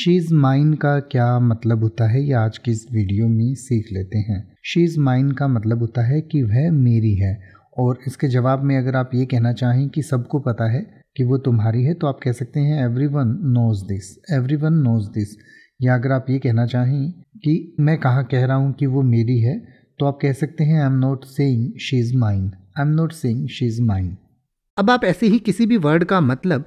she is mine का क्या मतलब होता है ये आज की इस वीडियो में सीख लेते हैं शी इज़ माइन का मतलब होता है कि वह मेरी है और इसके जवाब में अगर आप ये कहना चाहें कि सबको पता है कि वो तुम्हारी है तो आप कह सकते हैं everyone knows this everyone knows this या अगर आप ये कहना चाहें कि मैं कहाँ कह रहा हूँ कि वो मेरी है तो आप कह सकते हैं I am not saying she is mine I am not saying she is mine अब आप ऐसे ही किसी भी वर्ड का मतलब